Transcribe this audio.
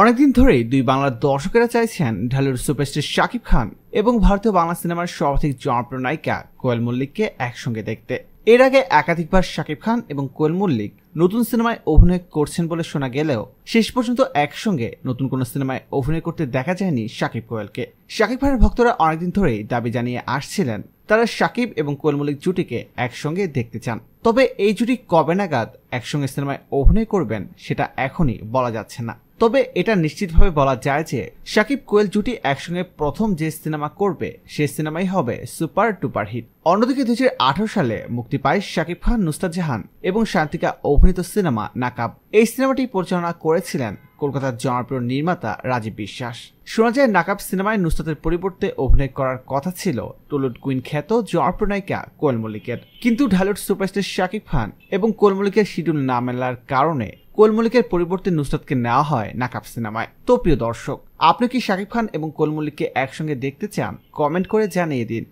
অনেকদিন ধরেই দুই বাংলার দর্শকেরা চাইছেন ঢালুর সুপারস্টার শাকিব খান এবং ভারতীয় বাংলা সিনেমার সর্বাধিক জনপ্রিয় নায়িকা কোয়েল মল্লিককে একসঙ্গে দেখতে এর আগে একাধিকবার শাকিব খান এবং কোয়েল মল্লিক নতুন সিনেমায় অভিনয় করছেন বলে শোনা গেলেও শেষ পর্যন্ত একসঙ্গে নতুন কোনো সিনেমায় অভিনয় করতে দেখা যায়নি শাকিব কোয়েলকে শাকিব খানের ভক্তরা অনেকদিন ধরেই দাবি জানিয়ে আসছিলেন তারা শাকিব এবং কোয়েল মল্লিক জুটিকে একসঙ্গে দেখতে চান তবে এই জুটি কবে নাগাদ একসঙ্গে সিনেমায় অভিনয় করবেন সেটা এখনই বলা যাচ্ছে না তবে এটা নিশ্চিতভাবে বলা যায় যে শাকিব কোয়েল জুটি একসঙ্গে প্রথম যে সিনেমা করবে সে সিনেমাই হবে সুপার টুপার হিট অন্যদিকে দুই সালে মুক্তি পায় শাকিব খান নুস্তাদ জাহান এবং শান্তিকা অভিনীত সিনেমা নাকাব এই সিনেমাটি পরিচালনা করেছিলেন কলকাতার জনপ্রিয় নির্মাতা রাজীব বিশ্বাস শোনা যায় নাকাব সিনেমায় নুস্তাদের পরিবর্তে অভিনয় করার কথা ছিল টলিউড কুইন খ্যাত জনপ্রিয় নায়িকা কোয়েল মল্লিকের কিন্তু ঢালুড সুপারস্টার শাকিব খান এবং কোয়েল মল্লিকের শিডিউল না মেলার কারণে কোলমলিকের পরিবর্তে নুসরাতকে নেওয়া হয় নাকাব সিনেমায় তো প্রিয় দর্শক আপনি কি শাকিব খান এবং কোলমলিককে একসঙ্গে দেখতে চান কমেন্ট করে জানিয়ে দিন